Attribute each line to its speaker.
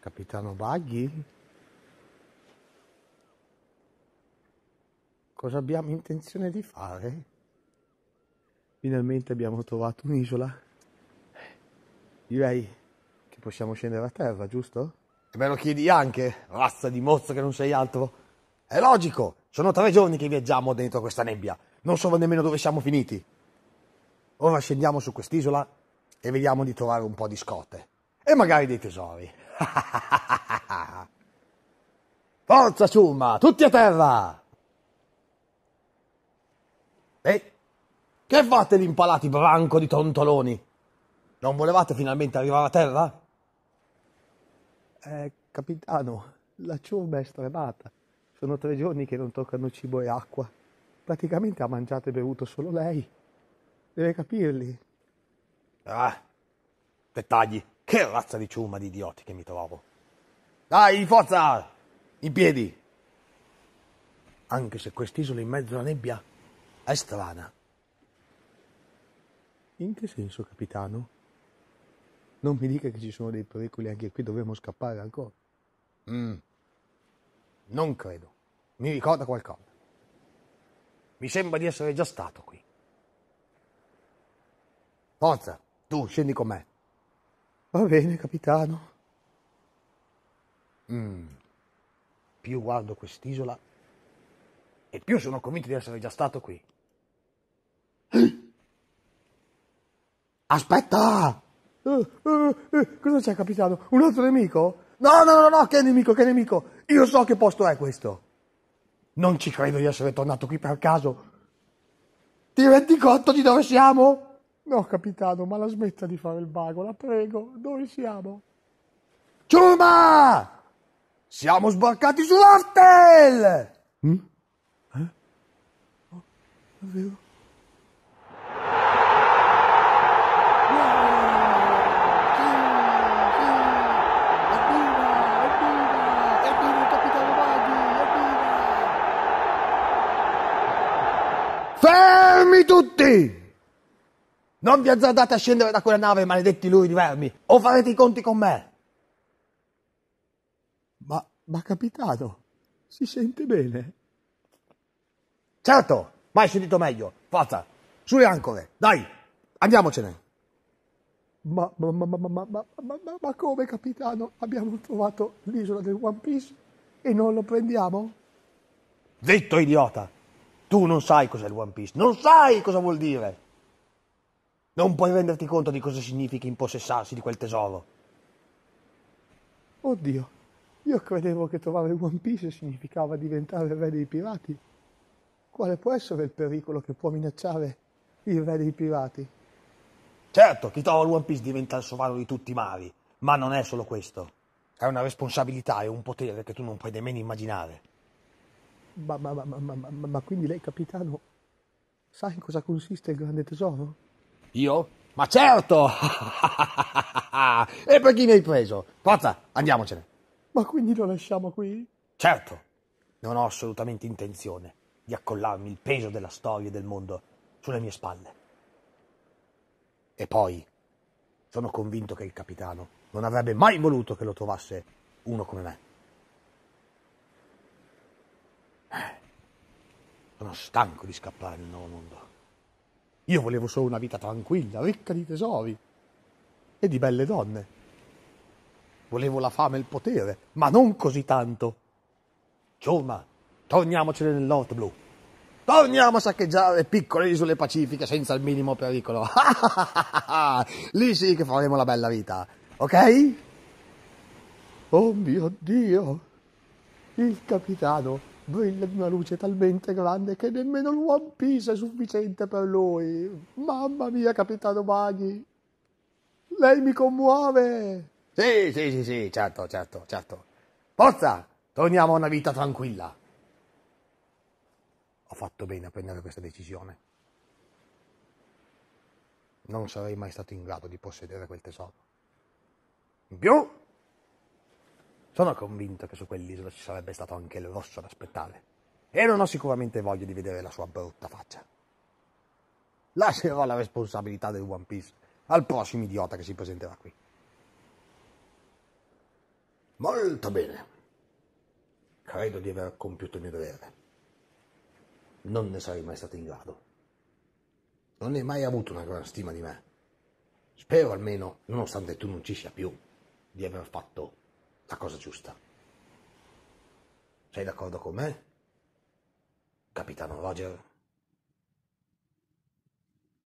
Speaker 1: Capitano Baghi? Cosa abbiamo intenzione di fare?
Speaker 2: Finalmente abbiamo trovato un'isola. Direi possiamo scendere a terra, giusto?
Speaker 1: E me lo chiedi anche, razza di mozzo che non sei altro? È logico, sono tre giorni che viaggiamo dentro questa nebbia, non so nemmeno dove siamo finiti. Ora scendiamo su quest'isola e vediamo di trovare un po' di scotte. E magari dei tesori. Forza Ciumma, tutti a terra! Ehi, che fate l'impalati branco di tontoloni? Non volevate finalmente arrivare a terra?
Speaker 2: eh, capitano, ah, la ciurma è stremata. Sono tre giorni che non toccano cibo e acqua. Praticamente ha mangiato e bevuto solo lei. Deve capirli.
Speaker 1: Ah, dettagli. Che razza di ciurma di idioti che mi trovo. Dai, forza! In piedi! Anche se quest'isola in mezzo alla nebbia è strana.
Speaker 2: In che senso, capitano? Non mi dica che ci sono dei pericoli anche qui, dovremmo scappare ancora. Mm.
Speaker 1: Non credo. Mi ricorda qualcosa. Mi sembra di essere già stato qui. Forza, tu scendi con me.
Speaker 2: Va bene, capitano.
Speaker 1: Mm. Più guardo quest'isola e più sono convinto di essere già stato qui.
Speaker 2: Aspetta! Uh, uh, uh, cosa c'è, capitano? Un altro nemico? No, no, no, no, che nemico, che nemico! Io so che posto è questo!
Speaker 1: Non ci credo di essere tornato qui per caso!
Speaker 2: Ti rendi conto di dove siamo? No, capitano, ma la smetta di fare il vago, la prego, dove siamo?
Speaker 1: Ciuma! Siamo sbarcati su
Speaker 2: Vartel! Mm? Eh? Oh, è
Speaker 1: Fermi tutti! Non vi azzardate a scendere da quella nave, maledetti lui di vermi, o farete i conti con me!
Speaker 2: Ma, ma capitano,
Speaker 1: si sente bene? Certo, mai sentito meglio.
Speaker 2: Forza, sulle
Speaker 1: ancore, dai, andiamocene!
Speaker 2: Ma, ma, ma, ma, ma, ma, ma, ma come, capitano, abbiamo trovato l'isola del One Piece e non lo prendiamo?
Speaker 1: Zitto, idiota! Tu non sai cos'è il One Piece, non sai cosa vuol dire. Non puoi renderti conto di cosa significa impossessarsi di quel tesoro.
Speaker 2: Oddio, io credevo che trovare il One Piece significava diventare il re dei pirati. Quale può essere il pericolo che può minacciare il re dei pirati?
Speaker 1: Certo, chi trova il One Piece diventa il sovrano di tutti i mari, ma non è solo questo. È una responsabilità e un potere che tu non puoi nemmeno immaginare.
Speaker 2: Ma, ma, ma, ma, quindi lei, capitano, sa in cosa consiste il grande tesoro?
Speaker 1: Io? Ma certo! e per chi mi hai preso? Forza, andiamocene!
Speaker 2: Ma quindi lo lasciamo qui?
Speaker 1: Certo! Non ho assolutamente intenzione di accollarmi il peso della storia e del mondo sulle mie spalle. E poi, sono convinto che il capitano non avrebbe mai voluto che lo trovasse uno come me. stanco di scappare nel nuovo mondo. Io volevo solo una vita tranquilla, ricca di tesori e di belle donne. Volevo la fame e il potere, ma non così tanto. Ciurma, torniamocene nel nell'orto Blue. Torniamo a saccheggiare piccole isole pacifiche senza il minimo pericolo. Lì sì che faremo la bella vita,
Speaker 2: ok? Oh mio Dio! Il capitano brilla di una luce talmente grande che nemmeno il One Piece è sufficiente per lui. Mamma mia, capitano Maghi! Lei mi commuove!
Speaker 1: Sì, sì, sì, sì, certo, certo, certo. Forza! Torniamo a una vita tranquilla. Ho fatto bene a prendere questa decisione. Non sarei mai stato in grado di possedere quel tesoro. In più, sono convinto che su quell'isola ci sarebbe stato anche il rosso ad aspettare. E non ho sicuramente voglia di vedere la sua brutta faccia. Lascerò la responsabilità del One Piece al prossimo idiota che si presenterà qui. Molto bene. Credo di aver compiuto il mio dovere. Non ne sarei mai stato in grado. Non hai mai avuto una gran stima di me. Spero almeno, nonostante tu non ci sia più, di aver fatto la cosa giusta. Sei d'accordo con me, capitano Roger?